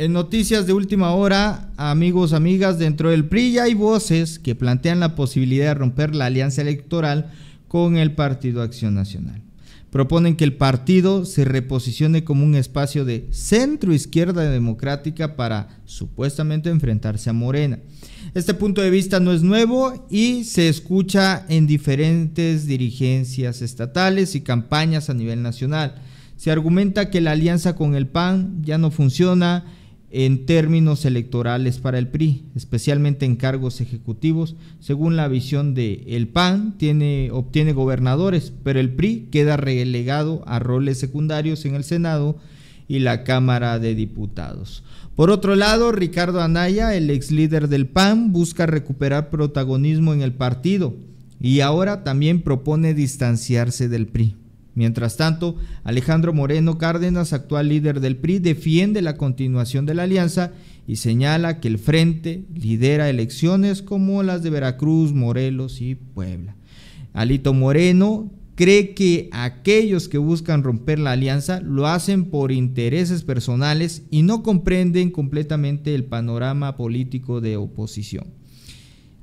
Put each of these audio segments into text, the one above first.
En noticias de última hora, amigos, amigas, dentro del PRI ya hay voces que plantean la posibilidad de romper la alianza electoral con el Partido Acción Nacional. Proponen que el partido se reposicione como un espacio de centro izquierda democrática para supuestamente enfrentarse a Morena. Este punto de vista no es nuevo y se escucha en diferentes dirigencias estatales y campañas a nivel nacional. Se argumenta que la alianza con el PAN ya no funciona en términos electorales para el PRI, especialmente en cargos ejecutivos. Según la visión de el PAN, tiene, obtiene gobernadores, pero el PRI queda relegado a roles secundarios en el Senado y la Cámara de Diputados. Por otro lado, Ricardo Anaya, el ex líder del PAN, busca recuperar protagonismo en el partido y ahora también propone distanciarse del PRI. Mientras tanto, Alejandro Moreno Cárdenas, actual líder del PRI, defiende la continuación de la alianza y señala que el Frente lidera elecciones como las de Veracruz, Morelos y Puebla. Alito Moreno cree que aquellos que buscan romper la alianza lo hacen por intereses personales y no comprenden completamente el panorama político de oposición.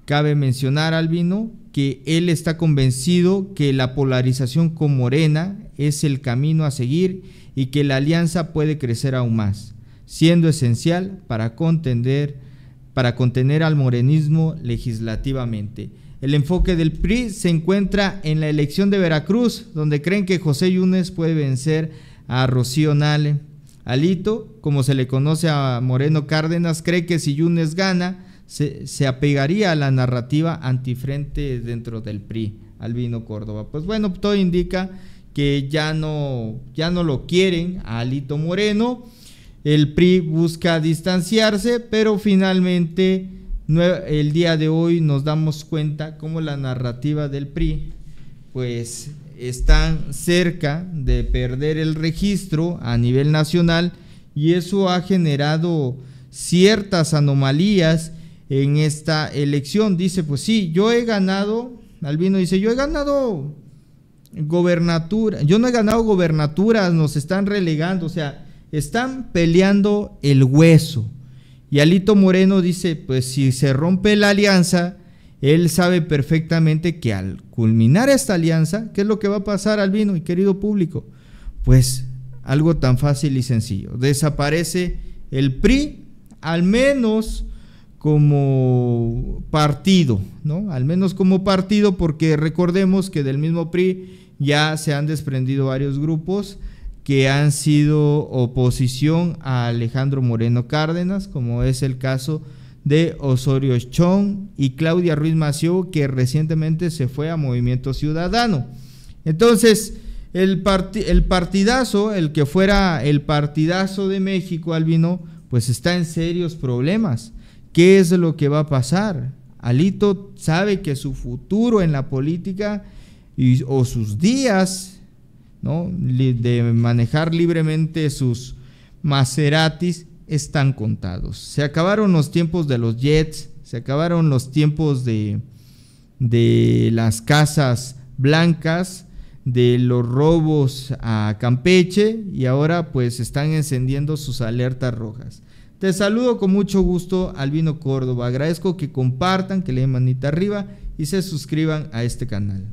Cabe mencionar, Albino, que él está convencido que la polarización con Morena es el camino a seguir y que la alianza puede crecer aún más, siendo esencial para contender, para contener al morenismo legislativamente. El enfoque del PRI se encuentra en la elección de Veracruz, donde creen que José Yunes puede vencer a Rocío Nale. Alito, como se le conoce a Moreno Cárdenas, cree que si Yunes gana, se, apegaría a la narrativa antifrente dentro del PRI, Albino Córdoba. Pues bueno, todo indica que ya no, ya no lo quieren a Alito Moreno. El PRI busca distanciarse, pero finalmente el día de hoy nos damos cuenta cómo la narrativa del PRI, pues están cerca de perder el registro a nivel nacional y eso ha generado ciertas anomalías en esta elección. Dice, pues sí, yo he ganado, Albino dice, yo he ganado gobernatura, yo no he ganado gobernaturas, nos están relegando, o sea, están peleando el hueso. Y Alito Moreno dice, pues si se rompe la alianza, él sabe perfectamente que al culminar esta alianza, ¿qué es lo que va a pasar, Albino y querido público? Pues algo tan fácil y sencillo, desaparece el PRI, al menos como partido, ¿no? Al menos como partido, porque recordemos que del mismo PRI ya se han desprendido varios grupos que han sido oposición a Alejandro Moreno Cárdenas, como es el caso de Osorio Chong y Claudia Ruiz Mació, que recientemente se fue a Movimiento Ciudadano. Entonces, el, el partidazo, el que fuera el partidazo de México, Albino, pues está en serios problemas qué es lo que va a pasar. Alito sabe que su futuro en la política o sus días de manejar libremente sus Maseratis están contados. Se acabaron los tiempos de los jets, se acabaron los tiempos de, de las casas blancas, de los robos a Campeche y ahora pues están encendiendo sus alertas rojas. Les saludo con mucho gusto, Albino Córdoba. Agradezco que compartan, que le den manita arriba y se suscriban a este canal.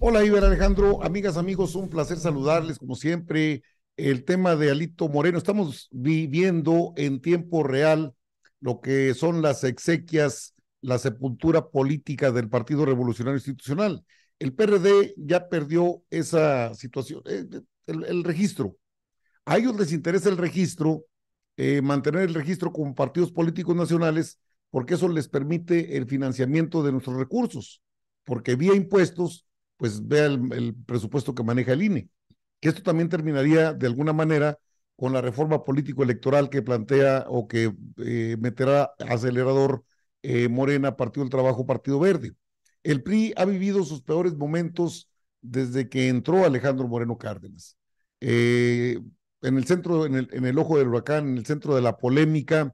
Hola, Iber Alejandro. Amigas, amigos, un placer saludarles. Como siempre, el tema de Alito Moreno. Estamos viviendo en tiempo real lo que son las exequias, la sepultura política del Partido Revolucionario Institucional. El PRD ya perdió esa situación, eh, el, el registro. A ellos les interesa el registro eh, mantener el registro con partidos políticos nacionales, porque eso les permite el financiamiento de nuestros recursos, porque vía impuestos, pues vea el, presupuesto que maneja el INE. Que esto también terminaría de alguna manera con la reforma político-electoral que plantea o que eh, meterá acelerador eh, Morena, Partido del Trabajo, Partido Verde. El PRI ha vivido sus peores momentos desde que entró Alejandro Moreno Cárdenas. Eh, en el centro, en el, en el ojo del huracán, en el centro de la polémica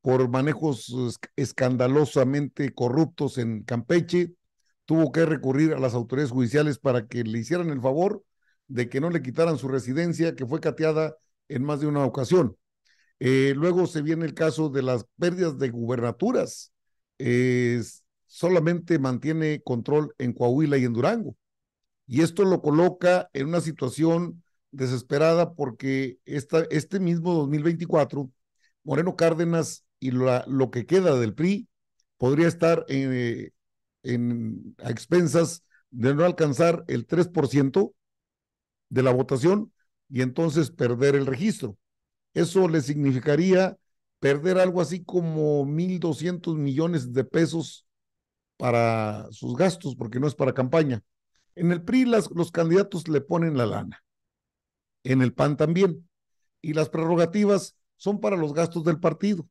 por manejos escandalosamente corruptos en Campeche, tuvo que recurrir a las autoridades judiciales para que le hicieran el favor de que no le quitaran su residencia, que fue cateada en más de una ocasión. Eh, luego se viene el caso de las pérdidas de gubernaturas. solamente mantiene control en Coahuila y en Durango. Y esto lo coloca en una situación desesperada porque este mismo 2024, Moreno Cárdenas y lo que queda del PRI podría estar eh, en, a expensas de no alcanzar el 3% de la votación y entonces perder el registro. Eso le significaría perder algo así como 1.200 millones de pesos para sus gastos, porque no es para campaña. En el PRI las, los candidatos le ponen la lana en el PAN también. Y las prerrogativas son para los gastos del partido.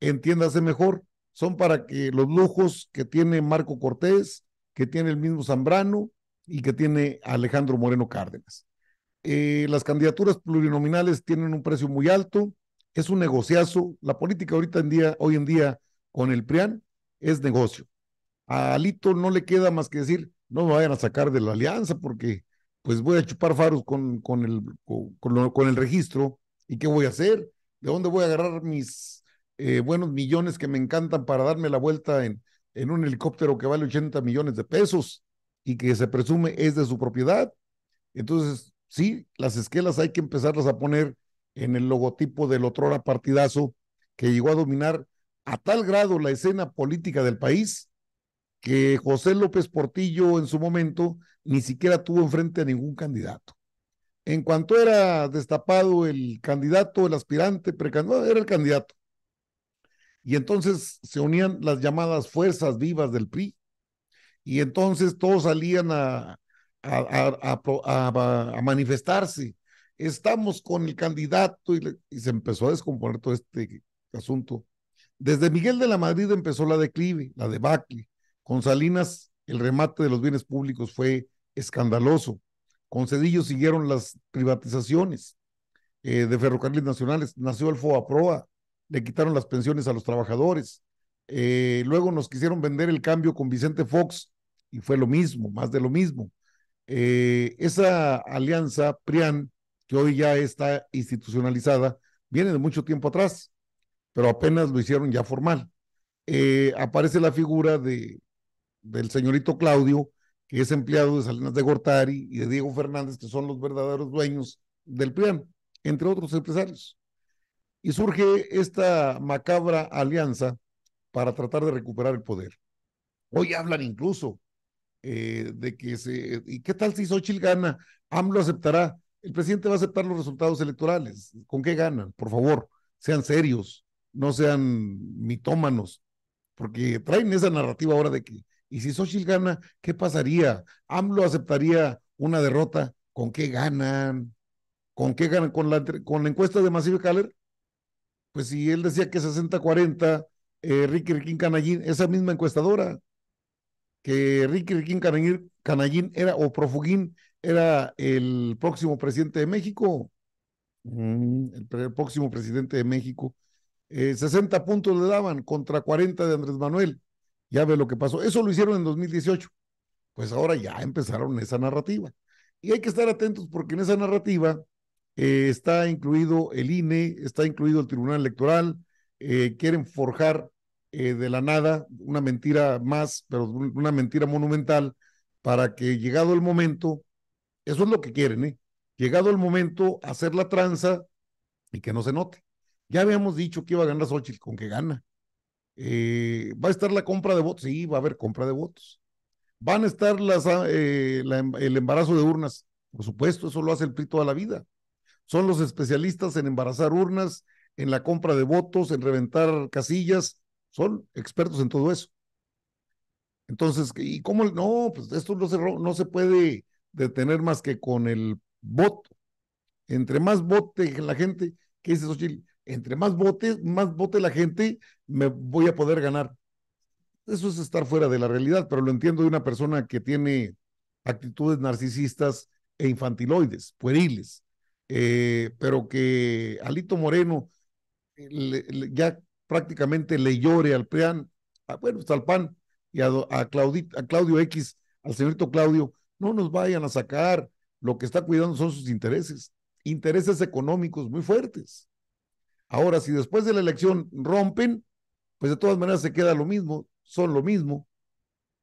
Entiéndase mejor, son para que los lujos que tiene Marco Cortés, que tiene el mismo Zambrano y que tiene Alejandro Moreno Cárdenas. Eh, las candidaturas plurinominales tienen un precio muy alto, es un negociazo. La política ahorita en día, hoy en día con el PRIAN es negocio. A Alito no le queda más que decir, no me vayan a sacar de la alianza porque pues voy a chupar faros con, con, el, con, el registro. ¿Y qué voy a hacer? ¿De dónde voy a agarrar mis eh, buenos millones que me encantan para darme la vuelta en, en un helicóptero que vale 80 millones de pesos y que se presume es de su propiedad? Entonces, sí, las esquelas hay que empezarlas a poner en el logotipo del otrora partidazo que llegó a dominar a tal grado la escena política del país que José López Portillo en su momento ni siquiera tuvo enfrente a ningún candidato. En cuanto era destapado el candidato, el aspirante, precandidato, era el candidato. Y entonces se unían las llamadas fuerzas vivas del PRI. Y entonces todos salían a, a, manifestarse. Estamos con el candidato y, y se empezó a descomponer todo este asunto. Desde Miguel de la Madrid empezó la declive, la debacle. Con Salinas el remate de los bienes públicos fue escandaloso. Con Cedillo siguieron las privatizaciones eh, de ferrocarriles nacionales, nació el Proa, le quitaron las pensiones a los trabajadores. Eh, luego nos quisieron vender el cambio con Vicente Fox y fue lo mismo, más de lo mismo. Eh, esa alianza PRIAN, que hoy ya está institucionalizada, viene de mucho tiempo atrás, pero apenas lo hicieron ya formal. aparece la figura de, del señorito Claudio, que es empleado de Salinas de Gortari y de Diego Fernández, que son los verdaderos dueños del plan entre otros empresarios. Y surge esta macabra alianza para tratar de recuperar el poder. Hoy hablan incluso eh, de que se... ¿Y qué tal si Xochitl gana? AMLO aceptará. El presidente va a aceptar los resultados electorales. ¿Con qué ganan? Por favor, sean serios, no sean mitómanos, porque traen esa narrativa ahora de que y si Xochitl gana, ¿qué pasaría? ¿AMLO aceptaría una derrota? ¿Con qué ganan? ¿Con qué ganan? ¿Con la, encuesta de Massive Caller? Pues si él decía que 60-40, eh, Ricky Canallín, esa misma encuestadora, que Ricky Ricky Canallín, era, o Profugín, era el próximo presidente de México. Mm, el, próximo presidente de México. 60 eh, puntos le daban contra 40 de Andrés Manuel. Ya ve lo que pasó. Eso lo hicieron en 2018. Pues ahora ya empezaron esa narrativa. Y hay que estar atentos porque en esa narrativa eh, está incluido el INE, está incluido el Tribunal Electoral, eh, quieren forjar eh, de la nada una mentira más, pero una mentira monumental, para que llegado el momento, eso es lo que quieren, ¿eh? Llegado el momento, hacer la tranza y que no se note. Ya habíamos dicho que iba a ganar Xochitl, con que gana. Eh, ¿Va a estar la compra de votos? Sí, va a haber compra de votos. ¿Van a estar las, ah, eh, em, el embarazo de urnas? Por supuesto, eso lo hace el PRI toda la vida. Son los especialistas en embarazar urnas, en la compra de votos, en reventar casillas. Son expertos en todo eso. Entonces, ¿y cómo? No, pues esto no se, no se puede detener más que con el voto. Entre más vote la gente, ¿qué dice Xochitl? entre más votes, más vote la gente, me voy a poder ganar. Eso es estar fuera de la realidad, pero lo entiendo de una persona que tiene actitudes narcisistas e infantiloides, pueriles, eh, pero que Alito Moreno eh, ya prácticamente le llore al PRIAN, a, ah, bueno, pues al PAN y a, a Claudio X, al señorito Claudio, no nos vayan a sacar, lo que está cuidando son sus intereses, intereses económicos muy fuertes. Ahora, si después de la elección rompen, pues de todas maneras se queda lo mismo, son lo mismo.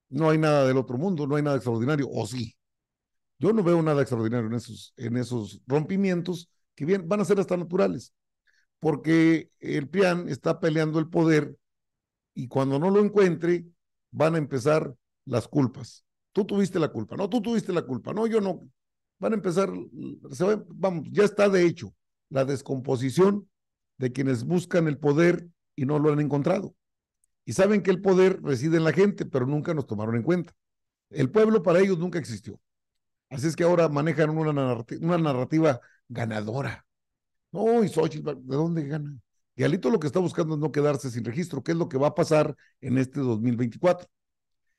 No hay nada del otro mundo, no hay nada extraordinario, o sí. Yo no veo nada extraordinario en esos, en esos rompimientos que bien, van a ser hasta naturales, porque el PRIAN está peleando el poder y cuando no lo encuentre van a empezar las culpas. Tú tuviste la culpa, no, tú tuviste la culpa, no, yo no. Van a empezar, se vamos, ya está de hecho la descomposición de quienes buscan el poder y no lo han encontrado. Y saben que el poder reside en la gente, pero nunca nos tomaron en cuenta. El pueblo para ellos nunca existió. Así es que ahora manejan una narrativa, una narrativa ganadora. No, y ¿de dónde gana? Y Alito lo que está buscando es no quedarse sin registro, que es lo que va a pasar en este 2024.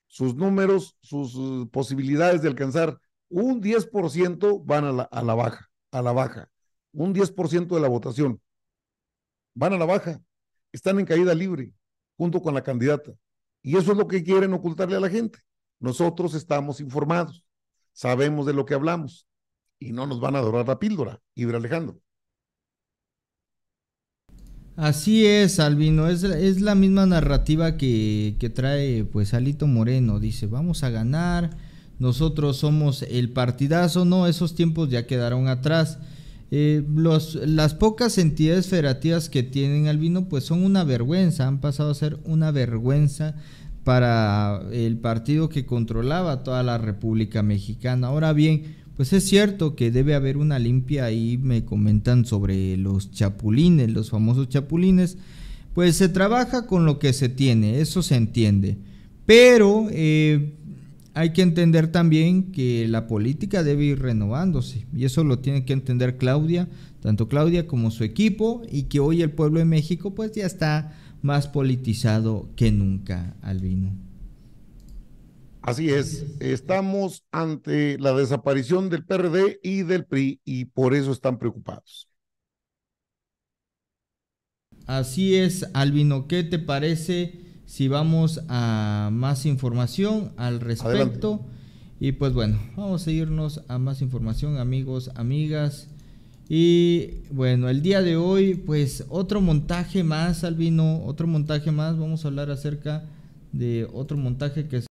Sus números, sus uh, posibilidades de alcanzar un 10% van a la, a la baja, a la baja. Un 10% de la votación van a la baja, están en caída libre junto con la candidata. Y eso es lo que quieren ocultarle a la gente. Nosotros estamos informados, sabemos de lo que hablamos y no nos van a adorar la píldora, Ibra Alejandro. Así es, Albino, es, la misma narrativa que, que, trae pues Alito Moreno, dice, vamos a ganar, nosotros somos el partidazo, no, esos tiempos ya quedaron atrás. Eh, las pocas entidades federativas que tienen al vino pues son una vergüenza, han pasado a ser una vergüenza para el partido que controlaba toda la República Mexicana. Ahora bien, pues es cierto que debe haber una limpia y me comentan sobre los chapulines, los famosos chapulines. Pues se trabaja con lo que se tiene, eso se entiende. Pero eh, hay que entender también que la política debe ir renovándose y eso lo tiene que entender Claudia, tanto Claudia como su equipo y que hoy el pueblo de México pues ya está más politizado que nunca, Albino. Así es, estamos ante la desaparición del PRD y del PRI y por eso están preocupados. Así es, Albino, ¿qué te parece? si vamos a más información al respecto. Y pues bueno, vamos a irnos a más información, amigos, amigas. Y bueno, el día de hoy, pues otro montaje más, Albino, otro montaje más. Vamos a hablar acerca de otro montaje que